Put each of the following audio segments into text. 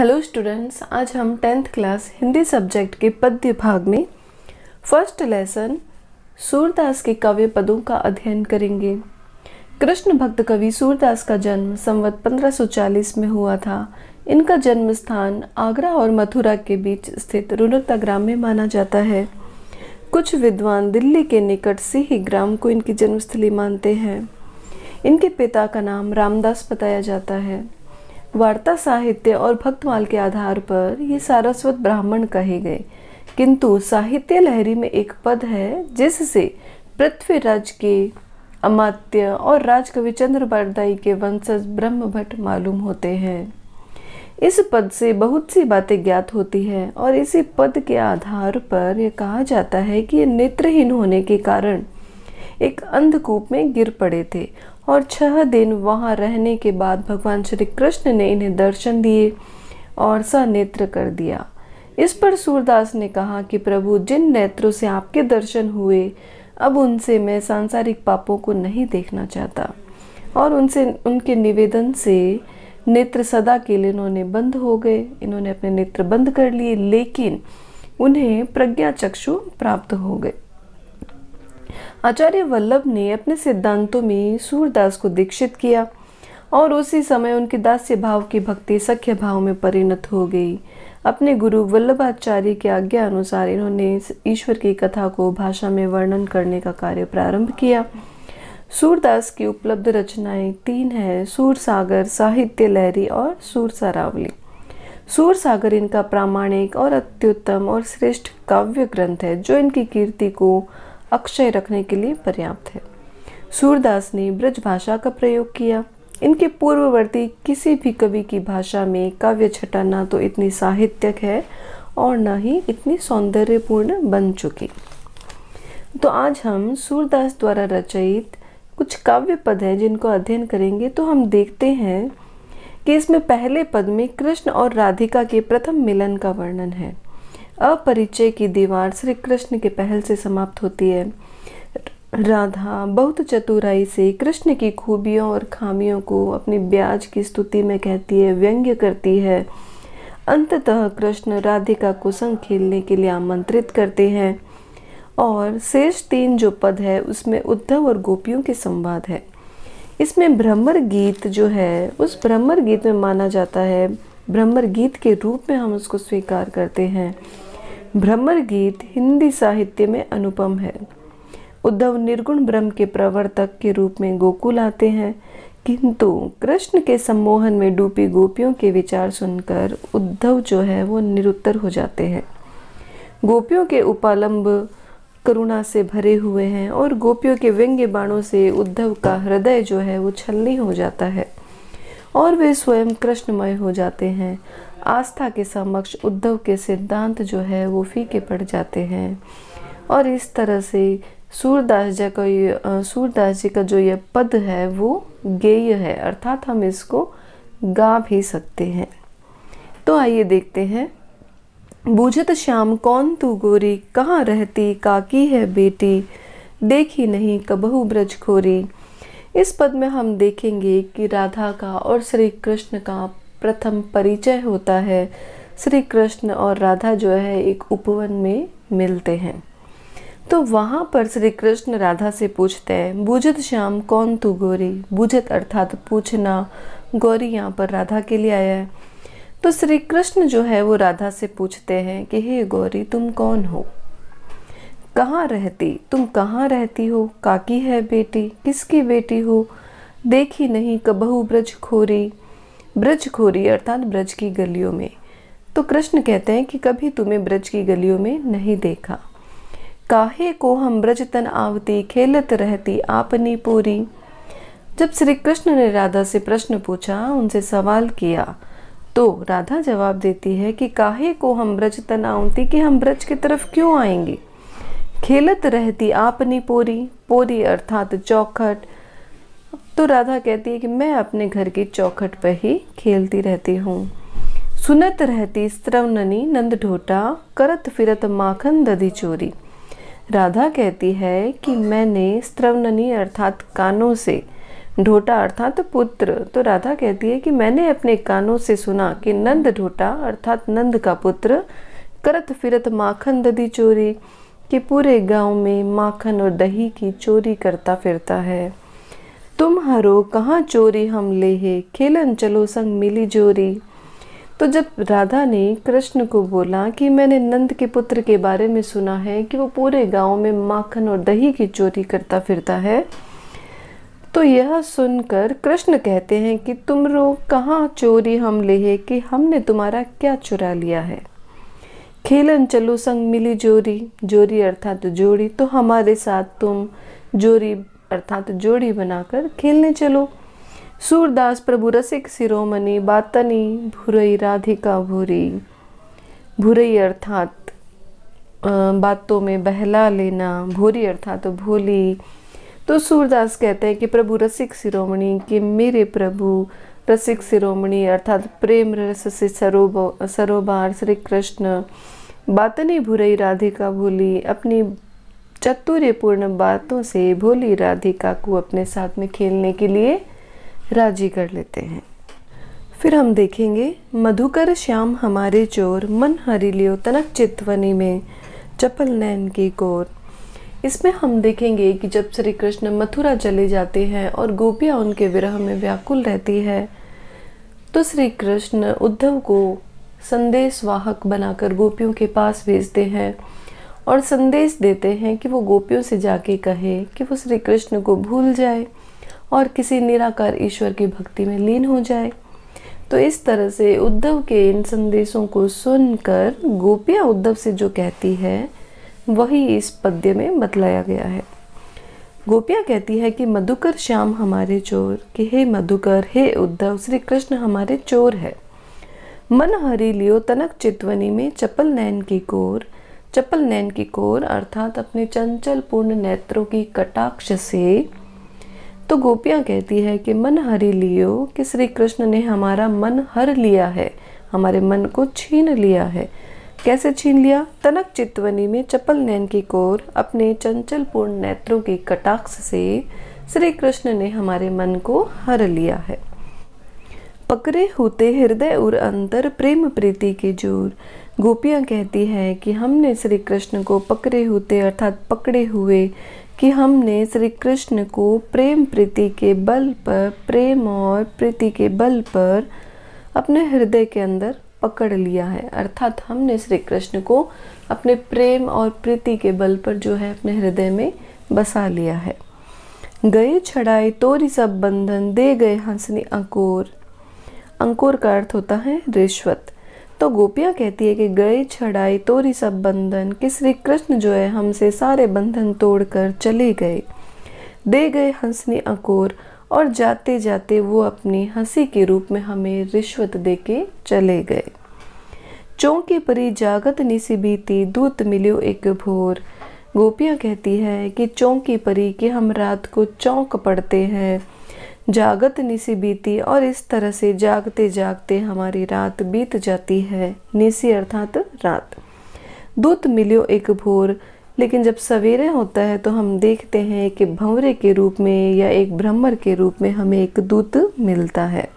hello students आज हम tenth class Hindi subject के पद्य भाग में फर्स्ट लेसन सूरदास के काव्य पदों का अध्ययन करेंगे कृष्ण भक्त कवि सूरदास का जन्म संवत 1540 में हुआ था इनका जन्म स्थान आगरा और मथुरा के बीच स्थित रुनकता ग्राम में माना जाता है कुछ विद्वान दिल्ली के निकट से ही ग्राम को इनकी जन्मस्थली मानते हैं इनके पिता का नाम रामदास बताया जाता है वार्ता साहित्य और भक्तमाल के आधार पर ये सारस्वत ब्राह्मण कहे गए किंतु साहित्य लहरी में एक पद है जिससे पृथ्वीराज के अमात्य और राजकवि बारदाई के वंशज ब्रह्म भट्ट मालूम होते हैं इस पद से बहुत सी बातें ज्ञात होती है और इसी पद के आधार पर यह कहा जाता है कि ये नेत्रहीन होने के कारण एक अंधकूप में गिर पड़े थे और छह दिन वहाँ रहने के बाद भगवान श्री कृष्ण ने इन्हें दर्शन दिए और स नेत्र कर दिया इस पर सूरदास ने कहा कि प्रभु जिन नेत्रों से आपके दर्शन हुए अब उनसे मैं सांसारिक पापों को नहीं देखना चाहता और उनसे उनके निवेदन से नेत्र सदा के लिए इन्होंने बंद हो गए इन्होंने अपने नेत्र बंद कर लिए लेकिन उन्हें प्रज्ञा चक्षु प्राप्त हो गए आचार्य वल्लभ ने अपने सिद्धांतों में सूरदास को दीक्षित किया और उसी समय उनके दास्य भाव की भक्ति सख्य भाव में परिणत हो गई अपने गुरु वल्लभाचार्य की आज्ञा अनुसार इन्होंने ईश्वर की कथा को भाषा में वर्णन करने का कार्य प्रारंभ किया सूरदास की उपलब्ध रचनाएं तीन हैं सूर सागर साहित्य लहरी और सूर सरावली सूर सागर इनका प्रामाणिक और अत्युत्तम और श्रेष्ठ काव्य ग्रंथ है जो इनकी कीर्ति को अक्षय रखने के लिए पर्याप्त है सूरदास ने ब्रज भाषा का प्रयोग किया इनके पूर्ववर्ती किसी भी कवि की भाषा में काव्य छटा ना तो इतनी साहित्यक है और ना ही इतनी सौंदर्यपूर्ण बन चुकी तो आज हम सूरदास द्वारा रचयित कुछ काव्य पद हैं जिनको अध्ययन करेंगे तो हम देखते हैं कि इसमें पहले पद में कृष्ण और राधिका के प्रथम मिलन का वर्णन है अपरिचय की दीवार श्री कृष्ण के पहल से समाप्त होती है राधा बहुत चतुराई से कृष्ण की खूबियों और खामियों को अपनी ब्याज की स्तुति में कहती है व्यंग्य करती है अंततः कृष्ण राधिका को संग खेलने के लिए आमंत्रित करते हैं और शेष तीन जो पद है उसमें उद्धव और गोपियों के संवाद है इसमें भ्रमर गीत जो है उस भ्रमर गीत में माना जाता है भ्रमर गीत के रूप में हम उसको स्वीकार करते हैं भ्रमर गीत हिंदी साहित्य में अनुपम है उद्धव निर्गुण ब्रह्म के प्रवर्तक के रूप में गोकुल आते हैं किंतु कृष्ण के सम्मोहन में डूबी गोपियों के विचार सुनकर उद्धव जो है वो निरुत्तर हो जाते हैं गोपियों के उपालंब करुणा से भरे हुए हैं और गोपियों के व्यंग्य बाणों से उद्धव का हृदय जो है वो छलनी हो जाता है और वे स्वयं कृष्णमय हो जाते हैं आस्था के समक्ष उद्धव के सिद्धांत जो है वो फीके पड़ जाते हैं और इस तरह से सूरदास जी का ये सूरदास जी का जो ये पद है वो गेय है अर्थात हम इसको गा भी सकते हैं तो आइए देखते हैं बूझत श्याम कौन तू गोरी कहाँ रहती काकी है बेटी देखी नहीं कबहू ब्रज खोरी इस पद में हम देखेंगे कि राधा का और श्री कृष्ण का प्रथम परिचय होता है श्री कृष्ण और राधा जो है एक उपवन में मिलते हैं तो वहाँ पर श्री कृष्ण राधा से पूछते हैं बुझत श्याम कौन तू गौरी बुझत अर्थात पूछना गौरी यहाँ पर राधा के लिए आया है तो श्री कृष्ण जो है वो राधा से पूछते हैं कि हे गौरी तुम कौन हो कहाँ रहती तुम कहाँ रहती हो काकी है बेटी किसकी बेटी हो देखी नहीं कबहू ब्रज खोरी ब्रज खोरी अर्थात ब्रज की गलियों में तो कृष्ण कहते हैं कि कभी तुम्हें ब्रज की गलियों में नहीं देखा काहे को हम ब्रज तन आवती खेलत रहती आपनी पूरी जब श्री कृष्ण ने राधा से प्रश्न पूछा उनसे सवाल किया तो राधा जवाब देती है कि काहे को हम ब्रज तन आवती कि हम ब्रज की तरफ क्यों आएंगे खेलत रहती आपनी पोरी पूरी अर्थात चौखट तो राधा कहती है कि मैं अपने घर की चौखट पर ही खेलती रहती हूँ सुनत रहती स्त्रवननी नंद ढोटा करत फिरत माखन दधी चोरी राधा कहती है कि मैंने स्त्रवननी अर्थात कानों से ढोटा अर्थात पुत्र तो राधा कहती है कि मैंने अपने कानों से सुना कि नंद ढोटा अर्थात नंद का पुत्र करत फिरत माखन दधी चोरी कि पूरे गांव में माखन और दही की चोरी करता फिरता है तुम हरो कहाँ चोरी हम ले है खेलन चलो संग मिली जोरी तो जब राधा ने कृष्ण को बोला कि मैंने नंद के पुत्र के बारे में सुना है कि वो पूरे गांव में माखन और दही की चोरी करता फिरता है तो यह सुनकर कृष्ण कहते हैं कि तुम रो कहाँ चोरी हम ले है कि हमने तुम्हारा क्या चुरा लिया है खेलन चलो संग मिली जोरी जोरी अर्थात जोड़ी तो हमारे साथ तुम जोरी अर्थात जोड़ी बनाकर खेलने चलो सूरदास प्रभु रसिक सिरोमणि बातनी भुरई राधिका भूरी भुरई अर्थात बातों में बहला लेना भोरी अर्थात भोली तो सूरदास कहते हैं कि प्रभु रसिक सिरोमणि कि मेरे प्रभु रसिक सिरोमणि अर्थात प्रेम रस से सरोब सरोबार श्री कृष्ण बातनी भुरई राधिका भोली अपनी चतुर्यपूर्ण बातों से भोली राधिका को अपने साथ में खेलने के लिए राजी कर लेते हैं फिर हम देखेंगे मधुकर श्याम हमारे चोर मन हरी लियो तनक चितवनी में चपल नैन की कोर इसमें हम देखेंगे कि जब श्री कृष्ण मथुरा चले जाते हैं और गोपियाँ उनके विरह में व्याकुल रहती है तो श्री कृष्ण उद्धव को संदेशवाहक बनाकर गोपियों के पास भेजते हैं और संदेश देते हैं कि वो गोपियों से जाके कहे कि वो श्री कृष्ण को भूल जाए और किसी निराकार ईश्वर की भक्ति में लीन हो जाए तो इस तरह से उद्धव के इन संदेशों को सुनकर गोपियाँ उद्धव से जो कहती है वही इस पद्य में बतलाया गया है गोपिया कहती है कि मधुकर श्याम हमारे चोर कि हे मधुकर हे उद्धव श्री कृष्ण हमारे चोर है मन हरी लियो तनक चितवनी में चपल नैन की कोर चपल नैन की कोर अर्थात अपने चंचल पूर्ण नेत्रों की कटाक्ष से तो गोपियाँ कहती है कि मन हरि लियो कि श्री कृष्ण ने हमारा मन हर लिया है हमारे मन को छीन लिया है कैसे छीन लिया तनक चितवनी में चपल नैन की कोर अपने चंचल पूर्ण नेत्रों की कटाक्ष से श्री कृष्ण ने हमारे मन को हर लिया है पकड़े होते हृदय और अंतर प्रेम प्रीति के जोर गोपियाँ कहती हैं कि हमने श्री कृष्ण को पकड़े होते अर्थात पकड़े हुए कि हमने श्री कृष्ण को प्रेम प्रीति के बल पर प्रेम और प्रीति के बल पर अपने हृदय के अंदर पकड़ लिया है अर्थात हमने श्री कृष्ण को अपने प्रेम और प्रीति के बल पर जो है अपने हृदय में बसा लिया है गए छड़ाए तोरी सब बंधन दे गए हंसनी अंकोर अंकुर का अर्थ होता है रिश्वत तो गोपिया कहती है कि गए छड़ाई तोरी सब बंधन कि श्री कृष्ण जो है हमसे सारे बंधन तोड़कर चले गए दे गए हंसनी अकोर और जाते जाते वो अपनी हंसी के रूप में हमें रिश्वत दे के चले गए चौंके परी जागत निसी बीती दूत मिलो एक भोर गोपियाँ कहती है कि चौंकी परी कि हम रात को चौंक पड़ते हैं जागत निसी बीती और इस तरह से जागते जागते हमारी रात बीत जाती है निसी अर्थात रात दूत मिलियो एक भोर लेकिन जब सवेरे होता है तो हम देखते हैं कि भंवरे के रूप में या एक भ्रमर के रूप में हमें एक दूत मिलता है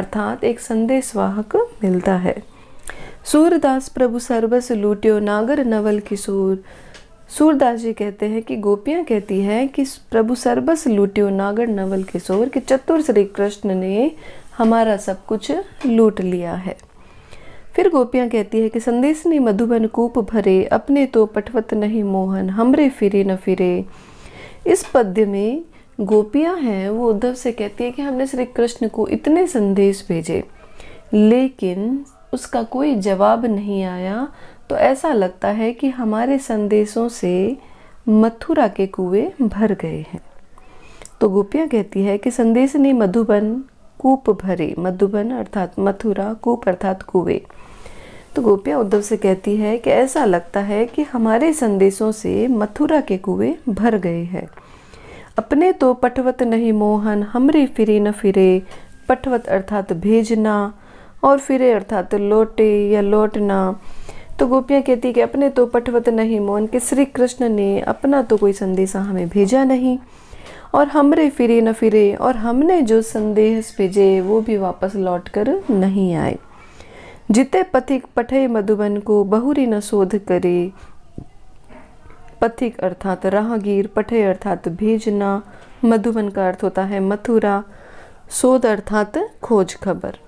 अर्थात एक संदेशवाहक मिलता है सूरदास प्रभु सर्वस लूट्यो नागर नवल किशोर सूरदास जी कहते हैं कि गोपियाँ कहती हैं कि प्रभु सर्बस लूट्यो नागर नवल किशोर के चतुर श्री कृष्ण ने हमारा सब कुछ लूट लिया है फिर गोपियाँ कहती है कि संदेश ने मधुबन कूप भरे अपने तो पठवत नहीं मोहन हमरे फिरे न फिरे इस पद्य में गोपियाँ हैं वो उद्धव से कहती है कि हमने श्री कृष्ण को इतने संदेश भेजे लेकिन उसका कोई जवाब नहीं आया तो ऐसा लगता है कि हमारे संदेशों से मथुरा के कुएं भर गए हैं तो गोपियाँ कहती है कि संदेश ने मधुबन कूप भरे मधुबन अर्थात मथुरा कूप अर्थात कुएं तो गोपिया उद्धव से कहती है कि ऐसा लगता है कि हमारे संदेशों से मथुरा के कुएं भर गए हैं अपने तो पठवत नहीं मोहन हमरे फिरे न फिरे पठवत अर्थात भेजना और फिरे अर्थात लौटे या लौटना तो गोपियाँ कहती कि अपने तो पठवत नहीं मोहन के श्री कृष्ण ने अपना तो कोई संदेशा हमें भेजा नहीं और हमरे फिरे न फिरे और हमने जो संदेश भेजे वो भी वापस लौट कर नहीं आए जिते पथिक पठे मधुबन को बहुरी न शोध करे पथिक अर्थात राहगीर पठे अर्थात भेजना मधुबन का अर्थ होता है मथुरा शोध अर्थात खोज खबर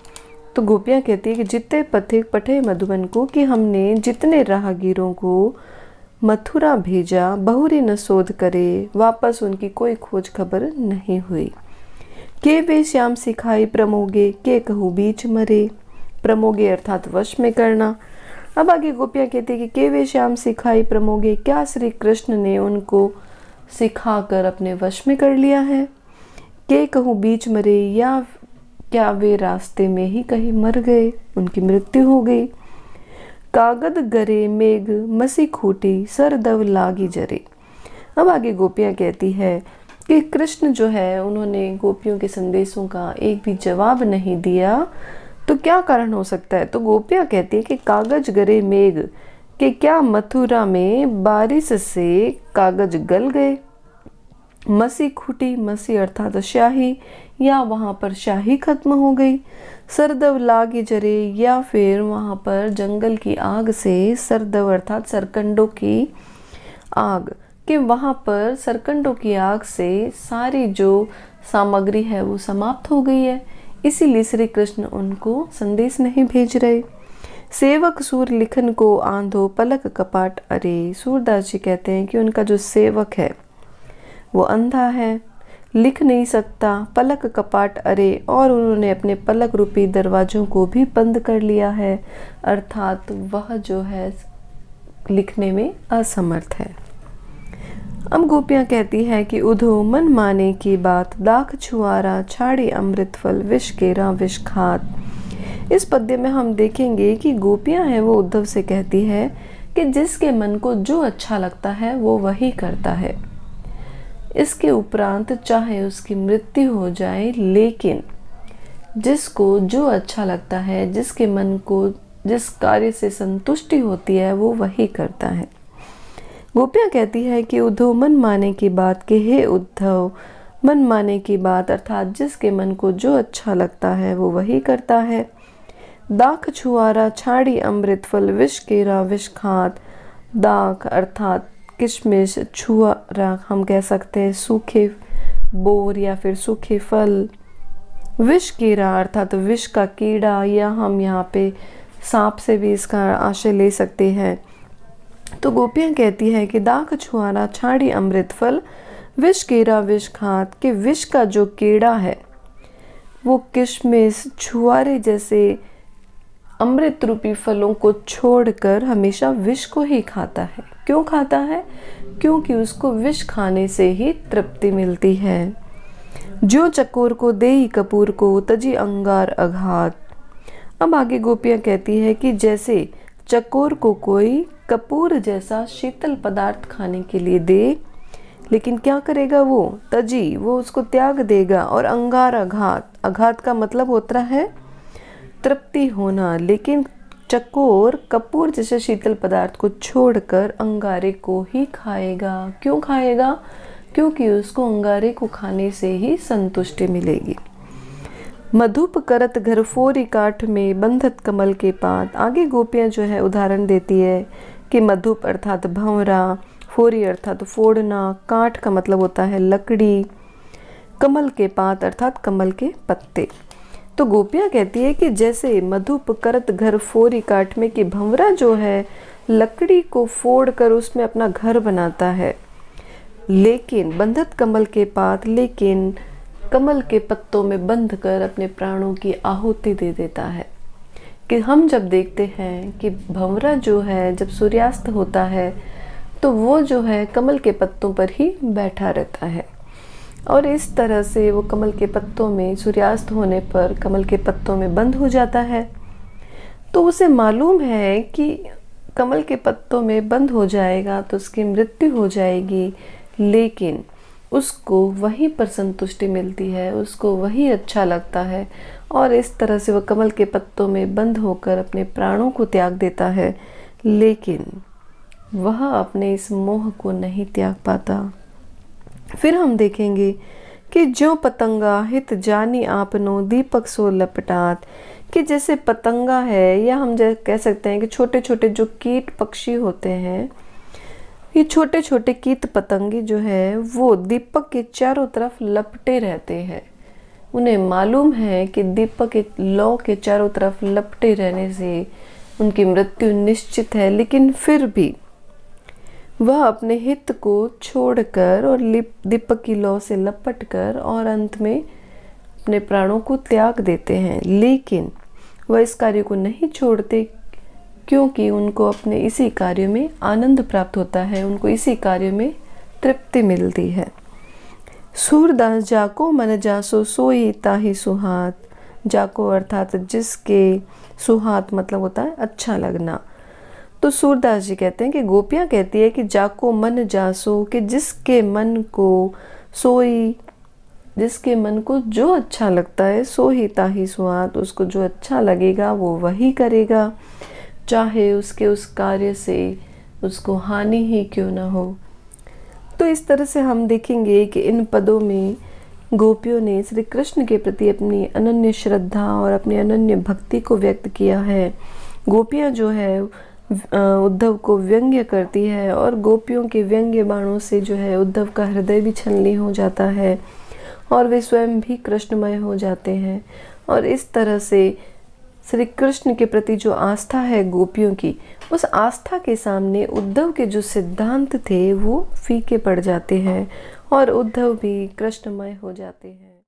तो गोपियाँ कहती है कि जितने पथिक पठे मधुबन को कि हमने जितने राहगीरों को मथुरा भेजा बहुरी न शोध करे वापस उनकी कोई खोज खबर नहीं हुई के वे श्याम सिखाई प्रमोगे के कहूँ बीच मरे प्रमोगे अर्थात वश में करना अब आगे गोपियाँ कहती है कि के वे श्याम सिखाई प्रमोगे क्या श्री कृष्ण ने उनको सिखा कर अपने वश में कर लिया है के कहूँ बीच मरे या क्या वे रास्ते में ही कहीं मर गए उनकी मृत्यु हो गई कागद गरे मेघ मसी खूटी सरदव लागी जरे अब आगे गोपियाँ कहती है कि कृष्ण जो है उन्होंने गोपियों के संदेशों का एक भी जवाब नहीं दिया तो क्या कारण हो सकता है तो गोपियाँ कहती है कि कागज गरे मेघ के क्या मथुरा में बारिश से कागज गल गए मसी खुटी मसी अर्थात शाही या वहाँ पर शाही खत्म हो गई सरदव लाग जरे या फिर वहाँ पर जंगल की आग से सरदव अर्थात सरकंडों की आग कि वहाँ पर सरकंडों की आग से सारी जो सामग्री है वो समाप्त हो गई है इसीलिए श्री कृष्ण उनको संदेश नहीं भेज रहे सेवक सूर लिखन को आंधो पलक कपाट अरे सूरदास जी कहते हैं कि उनका जो सेवक है वो अंधा है लिख नहीं सकता पलक कपाट अरे और उन्होंने अपने पलक रूपी दरवाज़ों को भी बंद कर लिया है अर्थात वह जो है लिखने में असमर्थ है अब गोपियाँ कहती है कि उधो मन माने की बात दाख छुआरा छाड़ी अमृत फल विष केरा विष खात इस पद्य में हम देखेंगे कि गोपियाँ हैं वो उद्धव से कहती है कि जिसके मन को जो अच्छा लगता है वो वही करता है इसके उपरांत चाहे उसकी मृत्यु हो जाए लेकिन जिसको जो अच्छा लगता है जिसके मन को जिस कार्य से संतुष्टि होती है वो वही करता है गोपिया कहती है कि उद्धव मन माने की बात के हे उद्धव मन माने की बात अर्थात जिसके मन को जो अच्छा लगता है वो वही करता है दाख छुआरा छाड़ी अमृत फल विष केरा विष खात दाख अर्थात किशमिश छुआ हम कह सकते हैं सूखे बोर या फिर सूखे फल विष कीड़ा अर्थात तो विष का कीड़ा या हम यहाँ पे सांप से भी इसका आशय ले सकते हैं तो गोपियाँ कहती हैं कि दाख छुआरा छाड़ी अमृत फल विष कीड़ा विष खात के विष का जो कीड़ा है वो किशमिश छुआरे जैसे अमृत रूपी फलों को छोड़कर हमेशा विष को ही खाता है क्यों खाता है क्योंकि उसको विष खाने से ही तृप्ति मिलती है जो चकोर को दे कपूर को तजी अंगार अघात अब आगे गोपियाँ कहती है कि जैसे चकोर को कोई कपूर जैसा शीतल पदार्थ खाने के लिए दे लेकिन क्या करेगा वो तजी वो उसको त्याग देगा और अंगार अघात अघात का मतलब होता है तृप्ति होना लेकिन चकोर कपूर जैसे शीतल पदार्थ को छोड़कर अंगारे को ही खाएगा क्यों खाएगा क्योंकि उसको अंगारे को खाने से ही संतुष्टि मिलेगी मधुप करत घर फोरी काठ में बंधत कमल के पात आगे गोपियाँ जो है उदाहरण देती है कि मधुप अर्थात भंवरा फोरी अर्थात फोड़ना काठ का मतलब होता है लकड़ी कमल के पात अर्थात कमल के पत्ते तो गोपिया कहती है कि जैसे मधुप करत घर फोरी काट में कि भंवरा जो है लकड़ी को फोड़ कर उसमें अपना घर बनाता है लेकिन बंधत कमल के पात लेकिन कमल के पत्तों में बंध कर अपने प्राणों की आहुति दे देता है कि हम जब देखते हैं कि भंवरा जो है जब सूर्यास्त होता है तो वो जो है कमल के पत्तों पर ही बैठा रहता है और इस तरह से वो कमल के पत्तों में सूर्यास्त होने पर कमल के पत्तों में बंद हो जाता है तो उसे मालूम है कि कमल के पत्तों में बंद हो जाएगा तो उसकी मृत्यु हो जाएगी लेकिन उसको वहीं पर संतुष्टि मिलती है उसको वही अच्छा लगता है और इस तरह से वह कमल के पत्तों में बंद होकर अपने प्राणों को त्याग देता है लेकिन वह अपने इस मोह को नहीं त्याग पाता फिर हम देखेंगे कि जो पतंगा हित जानी आपनो दीपक सो लपटात कि जैसे पतंगा है या हम जैसे कह सकते हैं कि छोटे छोटे जो कीट पक्षी होते हैं ये छोटे छोटे कीट पतंगी जो है वो दीपक के चारों तरफ लपटे रहते हैं उन्हें मालूम है कि दीपक के लौ के चारों तरफ लपटे रहने से उनकी मृत्यु निश्चित है लेकिन फिर भी वह अपने हित को छोड़कर और दीपक की लौ से लपट कर और अंत में अपने प्राणों को त्याग देते हैं लेकिन वह इस कार्य को नहीं छोड़ते क्योंकि उनको अपने इसी कार्य में आनंद प्राप्त होता है उनको इसी कार्य में तृप्ति मिलती है सूरदास जाको मन जासो सोई ताही सुहात जाको अर्थात जिसके सुहात मतलब होता है अच्छा लगना तो सूरदास जी कहते हैं कि गोपियाँ कहती है कि जाको मन जासो कि जिसके मन को सोई जिसके मन को जो अच्छा लगता है सो ही ताही सुहात उसको जो अच्छा लगेगा वो वही करेगा चाहे उसके उस कार्य से उसको हानि ही क्यों ना हो तो इस तरह से हम देखेंगे कि इन पदों में गोपियों ने श्री कृष्ण के प्रति अपनी अनन्य श्रद्धा और अपनी अनन्य भक्ति को व्यक्त किया है गोपियाँ जो है उद्धव को व्यंग्य करती है और गोपियों के व्यंग्य बाणों से जो है उद्धव का हृदय भी छलनी हो जाता है और वे स्वयं भी कृष्णमय हो जाते हैं और इस तरह से श्री कृष्ण के प्रति जो आस्था है गोपियों की उस आस्था के सामने उद्धव के जो सिद्धांत थे वो फीके पड़ जाते हैं और उद्धव भी कृष्णमय हो जाते हैं